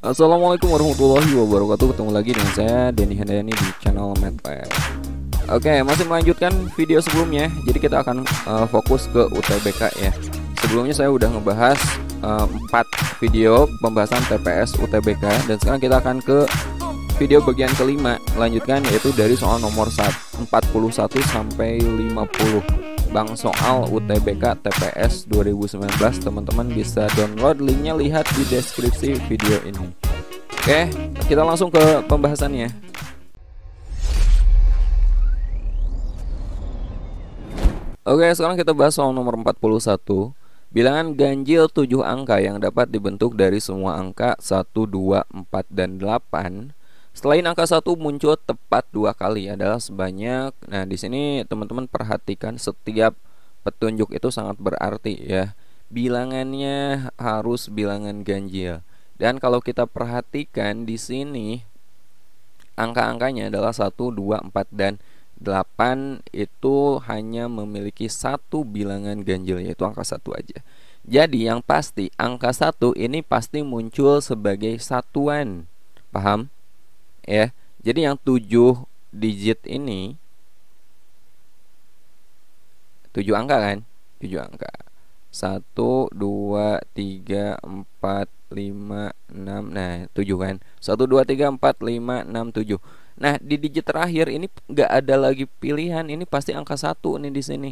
Assalamualaikum warahmatullahi wabarakatuh Ketemu lagi dengan saya Denny Handayani di channel MedLab Oke masih melanjutkan video sebelumnya Jadi kita akan uh, fokus ke UTBK ya Sebelumnya saya udah ngebahas uh, eh, 4 video pembahasan TPS UTBK Dan sekarang kita akan ke video bagian kelima Lanjutkan yaitu dari soal nomor 1 41 sampai 50 Bang Soal UTBK TPS 2019 teman-teman bisa download linknya lihat di deskripsi video ini Oke kita langsung ke pembahasannya Oke sekarang kita bahas soal nomor 41 Bilangan ganjil 7 angka yang dapat dibentuk dari semua angka 1, 2, 4, dan 8 Selain angka satu muncul tepat dua kali adalah sebanyak Nah di sini teman-teman perhatikan setiap petunjuk itu sangat berarti ya Bilangannya harus bilangan ganjil Dan kalau kita perhatikan di sini Angka-angkanya adalah satu dua empat dan 8 itu hanya memiliki satu bilangan ganjil yaitu angka satu aja Jadi yang pasti angka satu ini pasti muncul sebagai satuan Paham? ya. Jadi yang 7 digit ini 7 angka kan? 7 angka. 1 2 3 4 5 6. Nah, 7 kan. 1 2 3 4 5 6 7. Nah, di digit terakhir ini nggak ada lagi pilihan, ini pasti angka 1 nih di sini.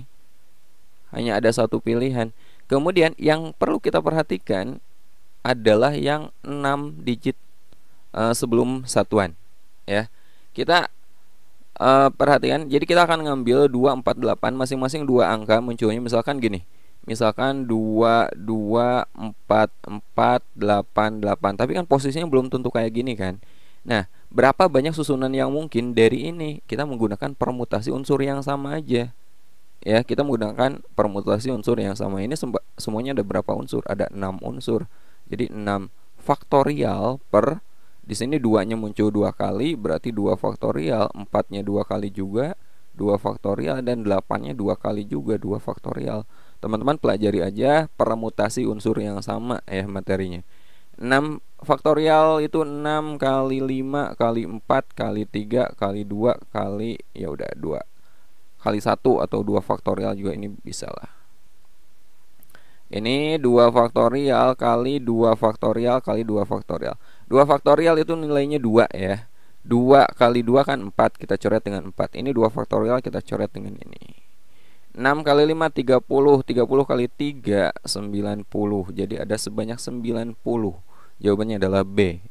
Hanya ada satu pilihan. Kemudian yang perlu kita perhatikan adalah yang 6 digit uh, sebelum satuan ya kita uh, perhatikan jadi kita akan ngambil 248 masing-masing dua angka munculnya misalkan gini misalkan 2 2 4 4 8 8 tapi kan posisinya belum tentu kayak gini kan nah berapa banyak susunan yang mungkin dari ini kita menggunakan permutasi unsur yang sama aja ya kita menggunakan permutasi unsur yang sama ini semuanya ada berapa unsur ada enam unsur jadi 6 faktorial per di sini duanya muncul dua kali, berarti dua faktorial, empatnya dua kali juga, dua faktorial dan delapannya dua kali juga dua faktorial. Teman-teman pelajari aja permutasi unsur yang sama ya materinya. 6 faktorial itu 6 kali 5 kali 4 kali 3 kali 2 kali ya udah 2 kali 1 atau 2 faktorial juga ini bisa lah ini 2 faktorial kali 2 faktorial kali 2 faktorial 2 faktorial itu nilainya 2 ya 2 kali 2 kan 4 Kita coret dengan 4 Ini 2 faktorial kita coret dengan ini 6 kali 5 30 30 kali 3 90 Jadi ada sebanyak 90 Jawabannya adalah B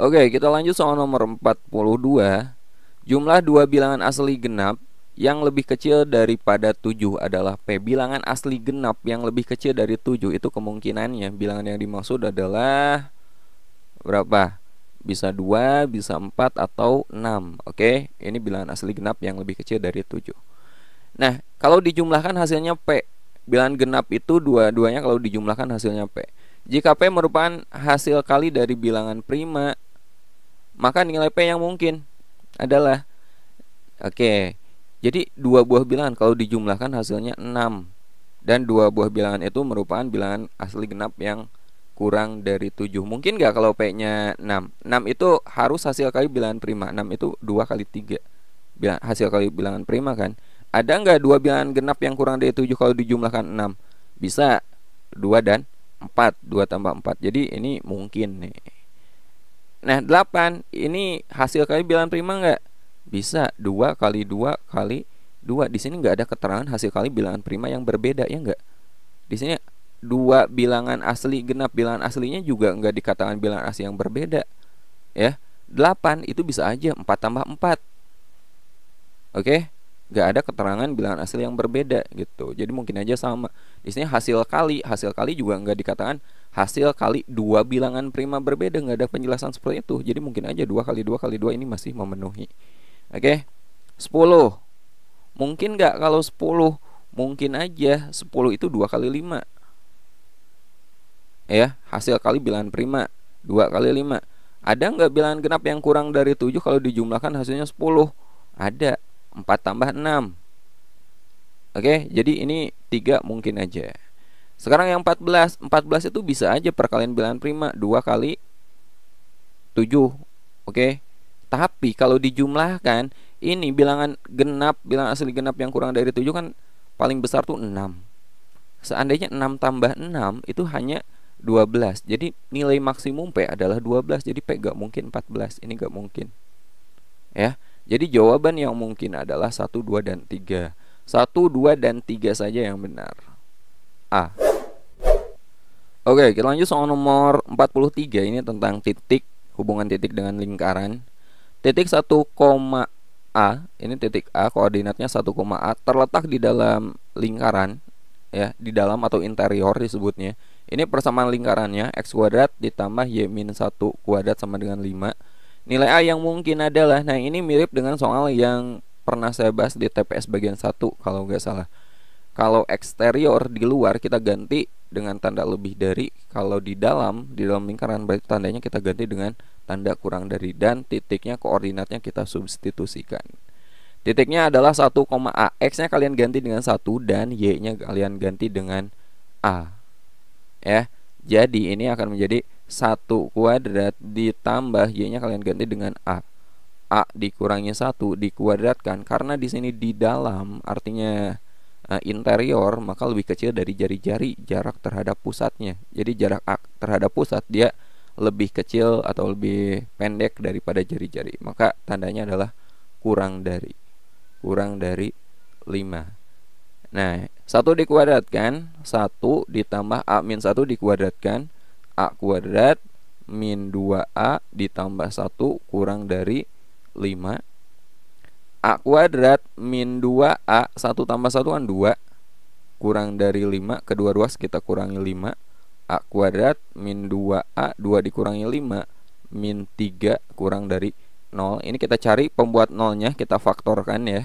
Oke kita lanjut soal nomor 42 Jumlah dua bilangan asli genap yang lebih kecil daripada 7 adalah P. Bilangan asli genap yang lebih kecil dari 7 itu kemungkinannya bilangan yang dimaksud adalah berapa? Bisa dua bisa empat atau enam Oke, ini bilangan asli genap yang lebih kecil dari tujuh Nah, kalau dijumlahkan hasilnya P. Bilangan genap itu dua-duanya kalau dijumlahkan hasilnya P. Jika P merupakan hasil kali dari bilangan prima, maka nilai P yang mungkin adalah Oke. Jadi dua buah bilangan kalau dijumlahkan hasilnya enam dan dua buah bilangan itu merupakan bilangan asli genap yang kurang dari 7 Mungkin nggak kalau P-nya 6 6 itu harus hasil kali bilangan prima 6 itu 2 kali 3 Bilang, Hasil kali bilangan prima kan Ada nggak 2 bilangan genap yang kurang dari 7 kalau dijumlahkan 6 Bisa 2 dan 4 2 tambah 4 Jadi ini mungkin nih Nah 8 Ini hasil kali bilangan prima nggak? Bisa 2 kali 2 kali 2 Di sini nggak ada keterangan hasil kali bilangan prima yang berbeda ya nggak? Di sini dua bilangan asli genap bilangan aslinya juga nggak dikatakan bilangan asli yang berbeda ya 8 itu bisa aja 4 tambah 4 oke nggak ada keterangan bilangan asli yang berbeda gitu jadi mungkin aja sama di sini hasil kali hasil kali juga nggak dikatakan hasil kali dua bilangan prima berbeda nggak ada penjelasan seperti itu jadi mungkin aja dua kali dua kali dua ini masih memenuhi oke sepuluh 10 mungkin nggak kalau 10 mungkin aja 10 itu dua kali 5 ya hasil kali bilangan prima 2 kali 5 ada nggak bilangan genap yang kurang dari 7 kalau dijumlahkan hasilnya 10 ada 4 tambah 6 oke jadi ini tiga mungkin aja sekarang yang 14 14 itu bisa aja perkalian bilangan prima 2 kali 7 oke tapi kalau dijumlahkan ini bilangan genap bilangan asli genap yang kurang dari 7 kan paling besar tuh 6 seandainya 6 tambah 6 itu hanya 12 jadi nilai maksimum P adalah 12 jadi P gak mungkin 14 ini gak mungkin ya jadi jawaban yang mungkin adalah 1, 2, dan 3 1, 2, dan 3 saja yang benar A Oke kita lanjut soal nomor 43 ini tentang titik hubungan titik dengan lingkaran titik 1, A ini titik A koordinatnya 1, A terletak di dalam lingkaran ya di dalam atau interior disebutnya ini persamaan lingkarannya X kuadrat ditambah Y minus 1 kuadrat sama dengan 5 Nilai A yang mungkin adalah Nah ini mirip dengan soal yang pernah saya bahas di TPS bagian 1 Kalau nggak salah Kalau eksterior di luar kita ganti dengan tanda lebih dari Kalau di dalam, di dalam lingkaran berarti tandanya kita ganti dengan tanda kurang dari Dan titiknya koordinatnya kita substitusikan Titiknya adalah 1, A X-nya kalian ganti dengan 1 dan Y-nya kalian ganti dengan A ya jadi ini akan menjadi satu kuadrat ditambah y-nya kalian ganti dengan a a dikurangi satu dikuadratkan karena di sini di dalam artinya eh, interior maka lebih kecil dari jari-jari jarak terhadap pusatnya jadi jarak a terhadap pusat dia lebih kecil atau lebih pendek daripada jari-jari maka tandanya adalah kurang dari kurang dari 5 nah 1 dikuadratkan 1 ditambah A min 1 dikuadratkan A kuadrat min 2A ditambah 1 kurang dari 5 A kuadrat min 2A 1 tambah 1 kan 2 Kurang dari 5 Kedua ruas kita kurangi 5 A kuadrat min 2A 2 dikurangi 5 Min 3 kurang dari 0 Ini kita cari pembuat nolnya Kita faktorkan ya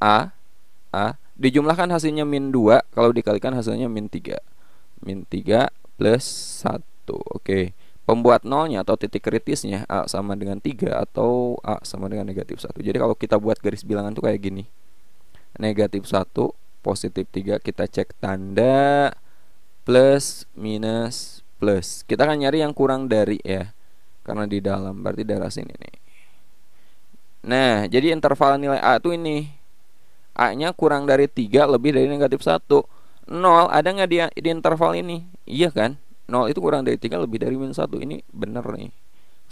A A dijumlahkan hasilnya min 2 kalau dikalikan hasilnya min 3 min 3 plus 1 oke pembuat nolnya atau titik kritisnya A sama dengan 3 atau A sama dengan negatif 1 jadi kalau kita buat garis bilangan tuh kayak gini negatif 1 positif 3 kita cek tanda plus minus plus kita akan nyari yang kurang dari ya karena di dalam berarti daerah sini nih nah jadi interval nilai A tuh ini A-nya kurang dari 3 lebih dari negatif 1 0 ada nggak di, di interval ini? Iya kan? 0 itu kurang dari 3 lebih dari minus 1 Ini bener nih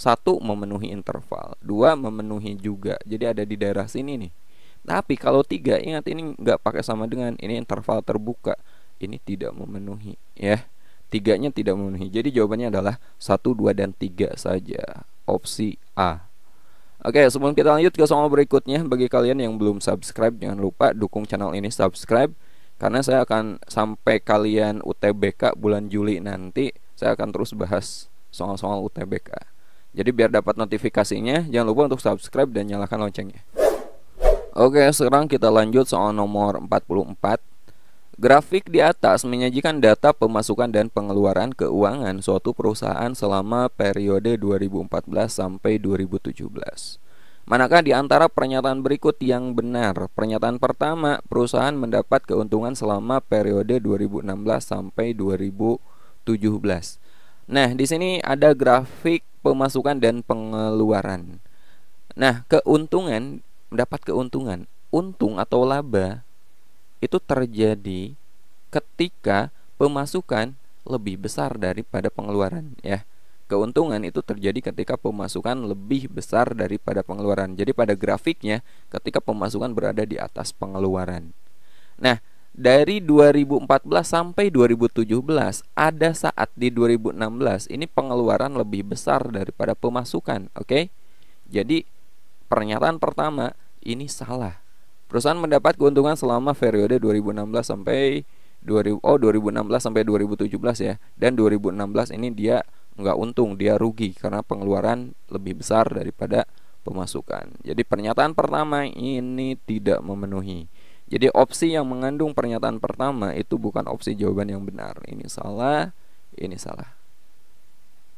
1 memenuhi interval, 2 memenuhi juga. Jadi ada di daerah sini nih. Tapi kalau 3 ingat ini nggak pakai sama dengan ini interval terbuka, ini tidak memenuhi ya. Tiganya tidak memenuhi. Jadi jawabannya adalah 1, 2, dan 3 saja. Opsi A. Oke, sebelum kita lanjut ke soal berikutnya, bagi kalian yang belum subscribe, jangan lupa dukung channel ini subscribe karena saya akan sampai kalian UTBK bulan Juli nanti, saya akan terus bahas soal-soal UTBK. Jadi biar dapat notifikasinya, jangan lupa untuk subscribe dan nyalakan loncengnya. Oke, sekarang kita lanjut soal nomor 44 Grafik di atas menyajikan data pemasukan dan pengeluaran keuangan suatu perusahaan selama periode 2014 sampai 2017. Manakah di antara pernyataan berikut yang benar? Pernyataan pertama, perusahaan mendapat keuntungan selama periode 2016 sampai 2017. Nah, di sini ada grafik pemasukan dan pengeluaran. Nah, keuntungan mendapat keuntungan, untung atau laba itu terjadi ketika pemasukan lebih besar daripada pengeluaran ya. Keuntungan itu terjadi ketika pemasukan lebih besar daripada pengeluaran. Jadi pada grafiknya ketika pemasukan berada di atas pengeluaran. Nah, dari 2014 sampai 2017 ada saat di 2016 ini pengeluaran lebih besar daripada pemasukan, oke? Okay? Jadi pernyataan pertama ini salah Perusahaan mendapat keuntungan selama periode 2016 sampai 2000 oh 2016 sampai 2017 ya. Dan 2016 ini dia nggak untung, dia rugi karena pengeluaran lebih besar daripada pemasukan. Jadi pernyataan pertama ini tidak memenuhi. Jadi opsi yang mengandung pernyataan pertama itu bukan opsi jawaban yang benar. Ini salah, ini salah.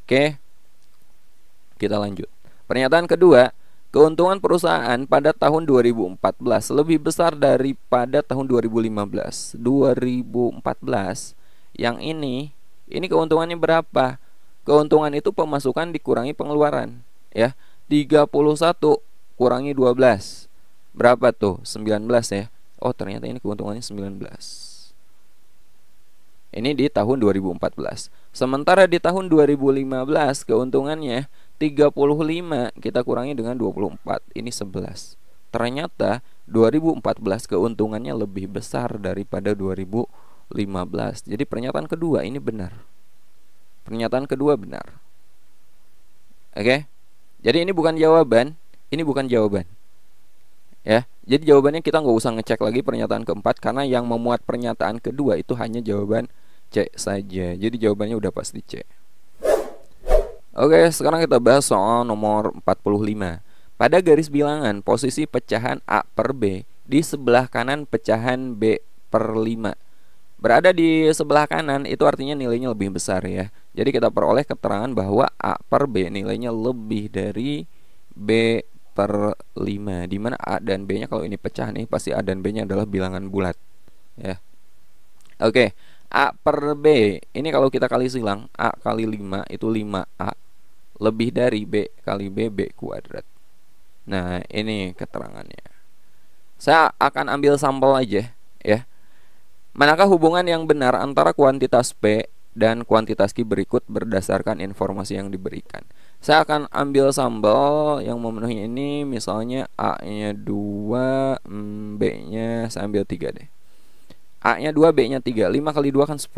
Oke. Kita lanjut. Pernyataan kedua, Keuntungan perusahaan pada tahun 2014 lebih besar daripada tahun 2015. 2014 yang ini, ini keuntungannya berapa? Keuntungan itu pemasukan dikurangi pengeluaran, ya. 31 kurangi 12. Berapa tuh? 19 ya. Oh, ternyata ini keuntungannya 19. Ini di tahun 2014. Sementara di tahun 2015 keuntungannya 35 kita kurangi dengan 24 ini 11 ternyata 2014 keuntungannya lebih besar daripada 2015 jadi pernyataan kedua ini benar pernyataan kedua benar oke jadi ini bukan jawaban ini bukan jawaban ya jadi jawabannya kita nggak usah ngecek lagi pernyataan keempat karena yang memuat pernyataan kedua itu hanya jawaban C saja jadi jawabannya udah pasti C Oke, sekarang kita bahas soal nomor 45. Pada garis bilangan, posisi pecahan A per B di sebelah kanan pecahan B per 5. Berada di sebelah kanan itu artinya nilainya lebih besar ya. Jadi kita peroleh keterangan bahwa A per B nilainya lebih dari B per 5 Dimana A dan B nya kalau ini pecah nih pasti A dan B nya adalah bilangan bulat ya. Oke A per B Ini kalau kita kali silang A kali 5 itu 5A Lebih dari B kali B B kuadrat Nah ini keterangannya Saya akan ambil sampel aja ya Manakah hubungan yang benar antara kuantitas P dan kuantitas Q berikut berdasarkan informasi yang diberikan Saya akan ambil sampel yang memenuhi ini Misalnya A nya 2 B nya saya ambil 3 deh A-nya 2, B-nya 3. 5 kali 2 kan 10.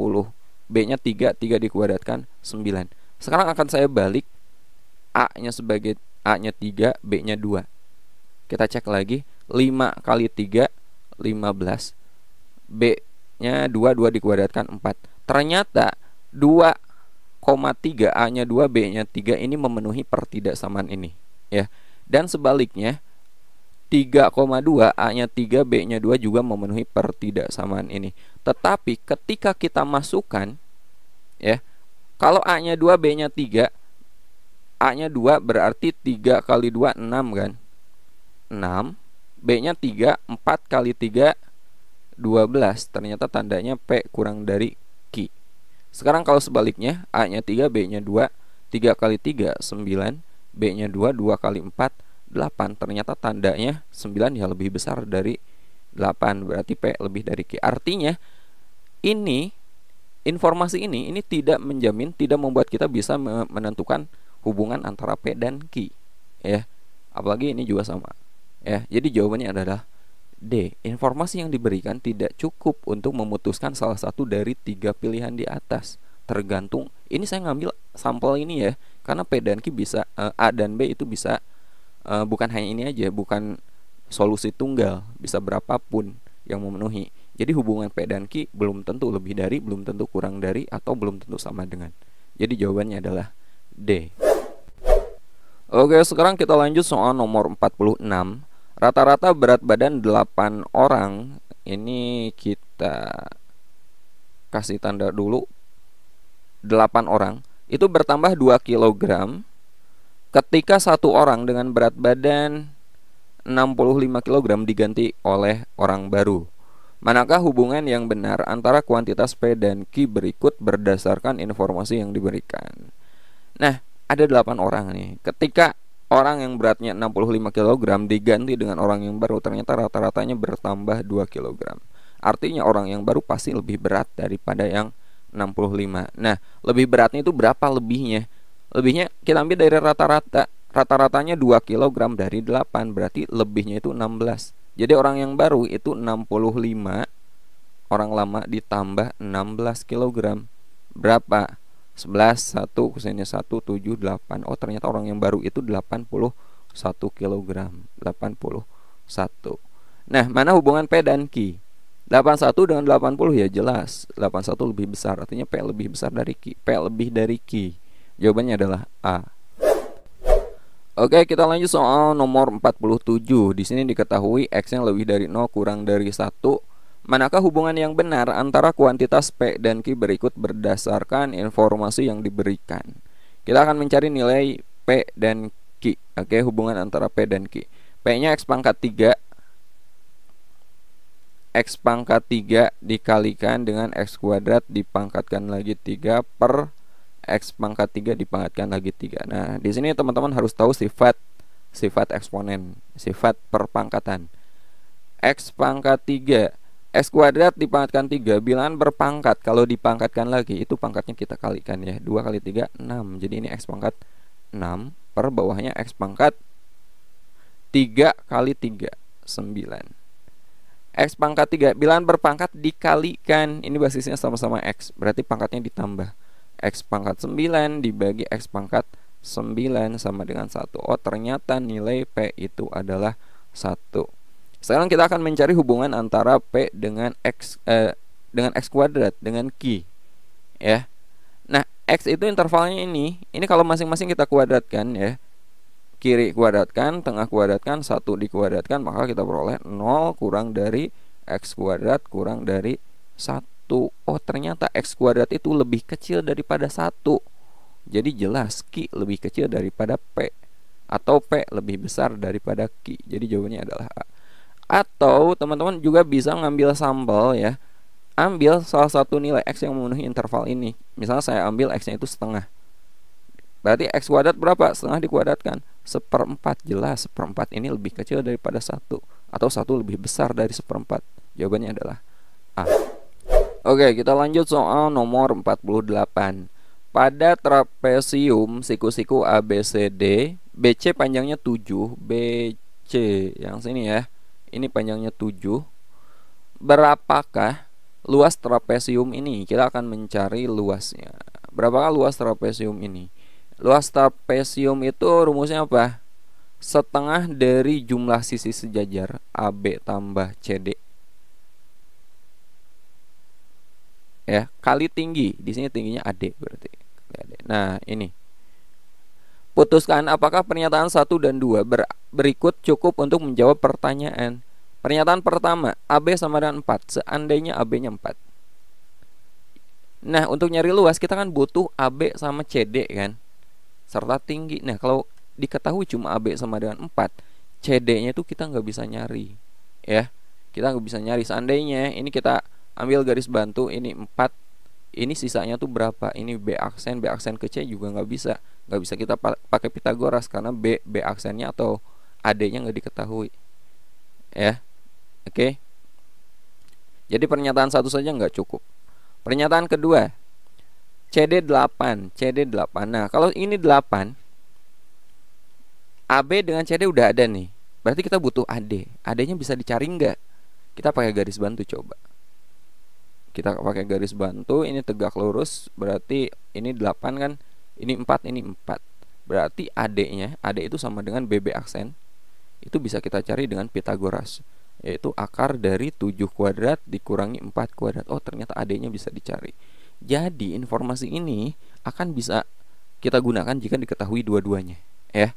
B-nya 3, 3 dikuadratkan 9. Sekarang akan saya balik A-nya sebagai A-nya 3, B-nya 2. Kita cek lagi. 5 kali 3, 15. B-nya 2, 2 dikuadratkan 4. Ternyata 2 3 A-nya 2, B-nya 3 ini memenuhi pertidaksamaan ini. ya. Dan sebaliknya, 3,2 A-nya 3, B-nya 2 juga memenuhi pertidaksamaan ini. Tetapi ketika kita masukkan ya, kalau A-nya 2, B-nya 3, A-nya 2 berarti 3 kali 2 6 kan? 6, B-nya 3, 4 kali 3 12. Ternyata tandanya P kurang dari Q. Sekarang kalau sebaliknya A-nya 3, B-nya 2, 3 kali 3 9, B-nya 2, 2 kali 4 8 ternyata tandanya 9 ya lebih besar dari 8 berarti P lebih dari Q artinya ini informasi ini ini tidak menjamin tidak membuat kita bisa menentukan hubungan antara P dan Q ya apalagi ini juga sama ya jadi jawabannya adalah D informasi yang diberikan tidak cukup untuk memutuskan salah satu dari tiga pilihan di atas tergantung ini saya ngambil sampel ini ya karena P dan Q bisa eh, A dan B itu bisa uh, bukan hanya ini aja bukan solusi tunggal bisa berapapun yang memenuhi jadi hubungan P dan Q belum tentu lebih dari belum tentu kurang dari atau belum tentu sama dengan jadi jawabannya adalah D Oke sekarang kita lanjut soal nomor 46 Rata-rata berat badan 8 orang Ini kita kasih tanda dulu 8 orang itu bertambah 2 kg ketika satu orang dengan berat badan 65 kg diganti oleh orang baru. Manakah hubungan yang benar antara kuantitas P dan Q berikut berdasarkan informasi yang diberikan? Nah, ada 8 orang nih. Ketika orang yang beratnya 65 kg diganti dengan orang yang baru, ternyata rata-ratanya bertambah 2 kg. Artinya orang yang baru pasti lebih berat daripada yang 65. Nah, lebih beratnya itu berapa lebihnya? Lebihnya kita ambil dari rata-rata. Rata-ratanya 2 kg dari 8, berarti lebihnya itu 16. Jadi orang yang baru itu 65, orang lama ditambah 16 kg. Berapa? 11 1 kusennya 1 7 8. Oh, ternyata orang yang baru itu 81 kg. 81. Nah, mana hubungan P dan Q? 81 dengan 80 ya jelas 81 lebih besar artinya P lebih besar dari Q P lebih dari Q Jawabannya adalah A. Oke, kita lanjut soal nomor 47. Di sini diketahui x yang lebih dari 0 kurang dari 1. Manakah hubungan yang benar antara kuantitas P dan Q berikut berdasarkan informasi yang diberikan? Kita akan mencari nilai P dan Q. Oke, hubungan antara P dan Q. P-nya X pangkat 3. X pangkat 3 dikalikan dengan X kuadrat dipangkatkan lagi 3 per x pangkat 3 dipangkatkan lagi 3. Nah, di sini teman-teman harus tahu sifat sifat eksponen, sifat perpangkatan. x pangkat 3 X kuadrat dipangkatkan 3 Bilangan berpangkat Kalau dipangkatkan lagi Itu pangkatnya kita kalikan ya 2 kali 3 6 Jadi ini X pangkat 6 Per bawahnya X pangkat 3 kali 3 9 X pangkat 3 Bilangan berpangkat dikalikan Ini basisnya sama-sama X Berarti pangkatnya ditambah X pangkat 9 dibagi X pangkat 9 sama dengan 1 Oh ternyata nilai P itu adalah 1 Sekarang kita akan mencari hubungan antara P dengan X eh, dengan X kuadrat dengan Q ya Nah X itu intervalnya ini Ini kalau masing-masing kita kuadratkan ya Kiri kuadratkan, tengah kuadratkan, satu dikuadratkan Maka kita peroleh 0 kurang dari X kuadrat kurang dari 1 oh ternyata X kuadrat itu lebih kecil daripada satu Jadi jelas Q lebih kecil daripada P Atau P lebih besar daripada Q Jadi jawabannya adalah A Atau teman-teman juga bisa ngambil sampel ya Ambil salah satu nilai X yang memenuhi interval ini Misalnya saya ambil X-nya itu setengah Berarti X kuadrat berapa? Setengah dikuadratkan Seperempat jelas Seperempat ini lebih kecil daripada satu Atau satu lebih besar dari seperempat Jawabannya adalah A Oke, kita lanjut soal nomor 48. Pada trapesium siku-siku ABCD, BC panjangnya 7, BC yang sini ya. Ini panjangnya 7. Berapakah luas trapesium ini? Kita akan mencari luasnya. Berapakah luas trapesium ini? Luas trapesium itu rumusnya apa? Setengah dari jumlah sisi sejajar AB tambah CD ya kali tinggi di sini tingginya ad berarti nah ini putuskan apakah pernyataan satu dan dua ber berikut cukup untuk menjawab pertanyaan pernyataan pertama AB sama dengan empat, seandainya AB-nya 4 nah untuk nyari luas kita kan butuh AB sama CD kan serta tinggi nah kalau diketahui cuma AB sama dengan empat, CD-nya itu kita nggak bisa nyari ya kita nggak bisa nyari seandainya ini kita ambil garis bantu ini 4 ini sisanya tuh berapa ini b aksen b aksen ke c juga nggak bisa nggak bisa kita pakai Pitagoras karena b b aksennya atau ad-nya nggak diketahui ya oke okay? jadi pernyataan satu saja nggak cukup pernyataan kedua cd 8 cd 8 nah kalau ini 8 ab dengan cd udah ada nih berarti kita butuh ad ad-nya bisa dicari nggak kita pakai garis bantu coba kita pakai garis bantu ini tegak lurus berarti ini 8 kan ini 4 ini 4 berarti AD-nya AD itu sama dengan BB aksen itu bisa kita cari dengan Pitagoras yaitu akar dari 7 kuadrat dikurangi 4 kuadrat oh ternyata AD-nya bisa dicari jadi informasi ini akan bisa kita gunakan jika diketahui dua-duanya ya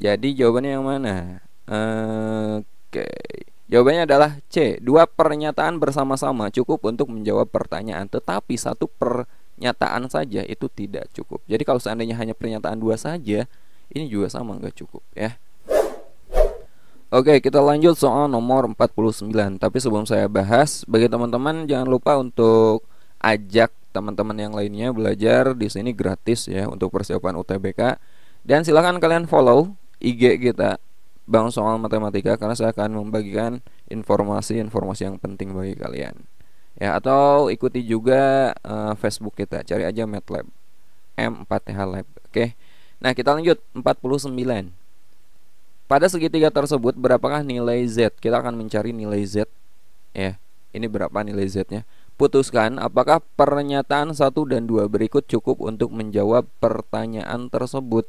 jadi jawabannya yang mana oke okay. Jawabannya adalah C. Dua pernyataan bersama-sama cukup untuk menjawab pertanyaan, tetapi satu pernyataan saja itu tidak cukup. Jadi kalau seandainya hanya pernyataan dua saja, ini juga sama nggak cukup ya. Oke, kita lanjut soal nomor 49. Tapi sebelum saya bahas, bagi teman-teman jangan lupa untuk ajak teman-teman yang lainnya belajar di sini gratis ya untuk persiapan UTBK. Dan silahkan kalian follow IG kita Bang Soal Matematika karena saya akan membagikan informasi-informasi yang penting bagi kalian. Ya, atau ikuti juga uh, Facebook kita, cari aja MATLAB M4TH Lab. Oke. Nah, kita lanjut 49. Pada segitiga tersebut berapakah nilai Z? Kita akan mencari nilai Z. Ya, ini berapa nilai Z-nya? Putuskan apakah pernyataan satu dan dua berikut cukup untuk menjawab pertanyaan tersebut.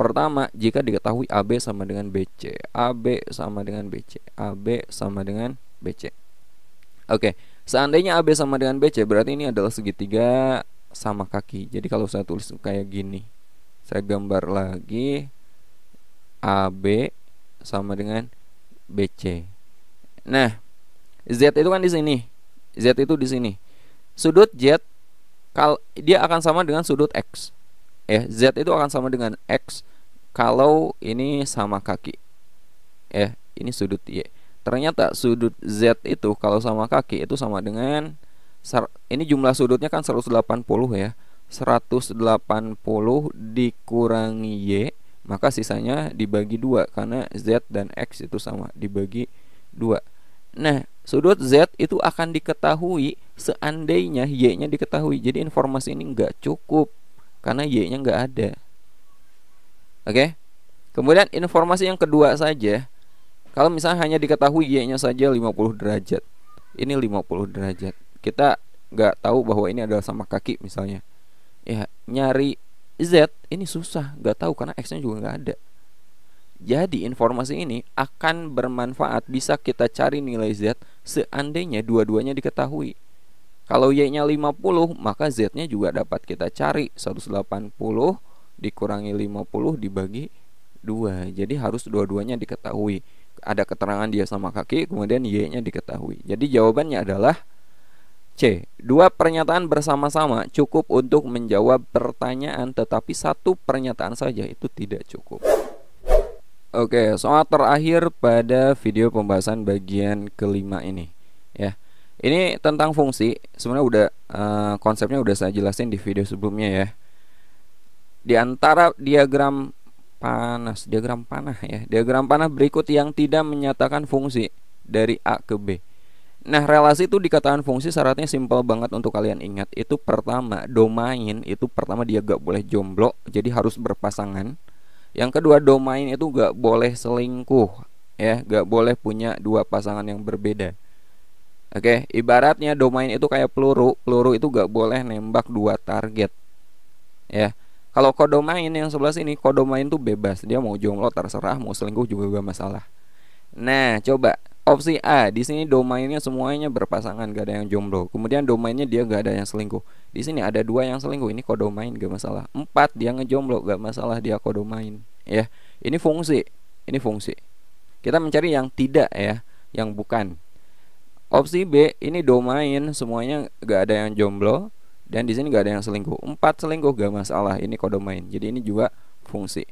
Pertama, jika diketahui AB sama dengan BC, AB sama dengan BC, AB sama dengan BC. Oke, seandainya AB sama dengan BC, berarti ini adalah segitiga sama kaki. Jadi kalau saya tulis kayak gini, saya gambar lagi AB sama dengan BC. Nah, Z itu kan di sini. Z itu di sini. Sudut Z kal dia akan sama dengan sudut X ya Z itu akan sama dengan X kalau ini sama kaki ya ini sudut Y ternyata sudut Z itu kalau sama kaki itu sama dengan ini jumlah sudutnya kan 180 ya 180 dikurangi Y maka sisanya dibagi dua karena Z dan X itu sama dibagi dua nah sudut Z itu akan diketahui seandainya Y nya diketahui jadi informasi ini nggak cukup karena y-nya nggak ada. Oke. Kemudian informasi yang kedua saja, kalau misalnya hanya diketahui y-nya saja 50 derajat. Ini 50 derajat. Kita nggak tahu bahwa ini adalah sama kaki misalnya. Ya, nyari Z ini susah, nggak tahu karena X-nya juga nggak ada. Jadi informasi ini akan bermanfaat bisa kita cari nilai Z seandainya dua-duanya diketahui. Kalau Y-nya 50, maka Z-nya juga dapat kita cari 180 dikurangi 50 dibagi 2. Jadi harus dua-duanya diketahui. Ada keterangan dia sama kaki, kemudian Y-nya diketahui. Jadi jawabannya adalah C. Dua pernyataan bersama-sama cukup untuk menjawab pertanyaan, tetapi satu pernyataan saja itu tidak cukup. Oke, soal terakhir pada video pembahasan bagian kelima ini. Ya. Ini tentang fungsi, sebenarnya udah uh, konsepnya udah saya jelasin di video sebelumnya ya. Di antara diagram panas, diagram panah ya, diagram panah berikut yang tidak menyatakan fungsi dari A ke B. Nah, relasi itu dikatakan fungsi syaratnya simpel banget untuk kalian ingat. Itu pertama, domain itu pertama dia gak boleh jomblo, jadi harus berpasangan. Yang kedua, domain itu gak boleh selingkuh, ya, gak boleh punya dua pasangan yang berbeda. Oke, okay, ibaratnya domain itu kayak peluru. Peluru itu gak boleh nembak dua target. Ya. Kalau kodomain yang sebelah sini, kodomain itu bebas. Dia mau jomblo terserah, mau selingkuh juga gak masalah. Nah, coba opsi A. Di sini domainnya semuanya berpasangan, gak ada yang jomblo. Kemudian domainnya dia gak ada yang selingkuh. Di sini ada dua yang selingkuh, ini kodomain gak masalah. Empat dia ngejomblo, gak masalah dia kodomain. Ya, ini fungsi. Ini fungsi. Kita mencari yang tidak ya, yang bukan. Opsi B ini domain semuanya gak ada yang jomblo dan di sini gak ada yang selingkuh. empat selingkuh gak masalah ini kodomain. Jadi ini juga fungsi.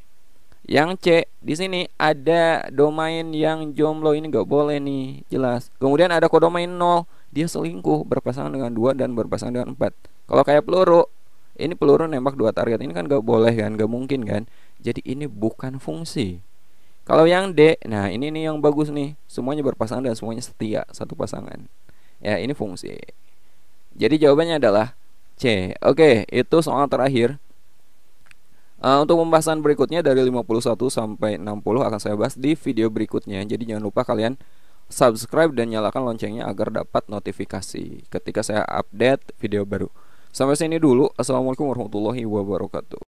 Yang C di sini ada domain yang jomblo ini gak boleh nih jelas. Kemudian ada kodomain nol dia selingkuh berpasangan dengan dua dan berpasangan dengan empat. Kalau kayak peluru ini peluru nembak dua target ini kan gak boleh kan gak mungkin kan. Jadi ini bukan fungsi. Kalau yang D, nah ini nih yang bagus nih. Semuanya berpasangan dan semuanya setia satu pasangan. Ya, ini fungsi. Jadi jawabannya adalah C. Oke, itu soal terakhir. Uh, untuk pembahasan berikutnya dari 51 sampai 60 akan saya bahas di video berikutnya. Jadi jangan lupa kalian subscribe dan nyalakan loncengnya agar dapat notifikasi ketika saya update video baru. Sampai sini dulu. Assalamualaikum warahmatullahi wabarakatuh.